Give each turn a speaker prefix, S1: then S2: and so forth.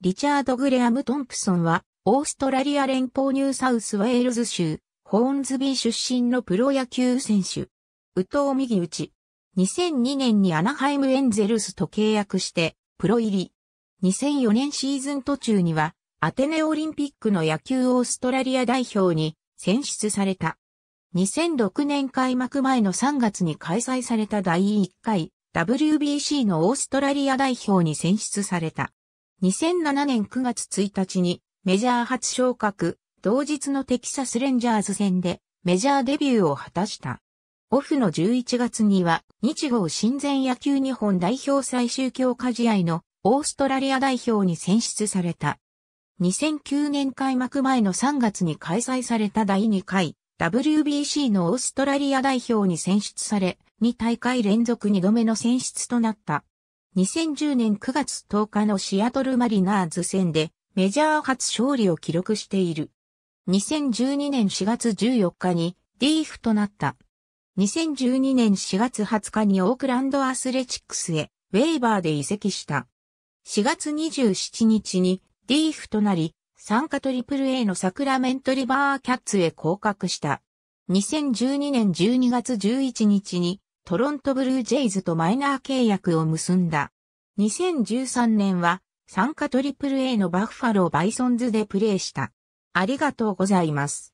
S1: リチャード・グレアム・トンプソンは、オースト
S2: ラリア連邦ニューサウスウェールズ州、ホーンズビー出身のプロ野球選手。宇藤右打ち。2002年にアナハイム・エンゼルスと契約して、プロ入り。2004年シーズン途中には、アテネオリンピックの野球オーストラリア代表に選出された。2006年開幕前の3月に開催された第1回 WBC のオーストラリア代表に選出された。2007年9月1日にメジャー初昇格、同日のテキサスレンジャーズ戦でメジャーデビューを果たした。オフの11月には日豪親善野球日本代表最終強化試合のオーストラリア代表に選出された。2009年開幕前の3月に開催された第2回 WBC のオーストラリア代表に選出され、2大会連続2度目の選出となった。2010年9月10日のシアトルマリナーズ戦でメジャー初勝利を記録している。2012年4月14日にリーフとなった。2012年4月20日にオークランドアスレチックスへウェーバーで移籍した。4月27日にリーフとなり、参加トリプル a のサクラメントリバーキャッツへ降格した。2012年12月11日にトロントブルージェイズとマイナー契約を結んだ。2013年は、参加 AAA のバッファローバイソンズでプレーした。
S1: ありがとうございます。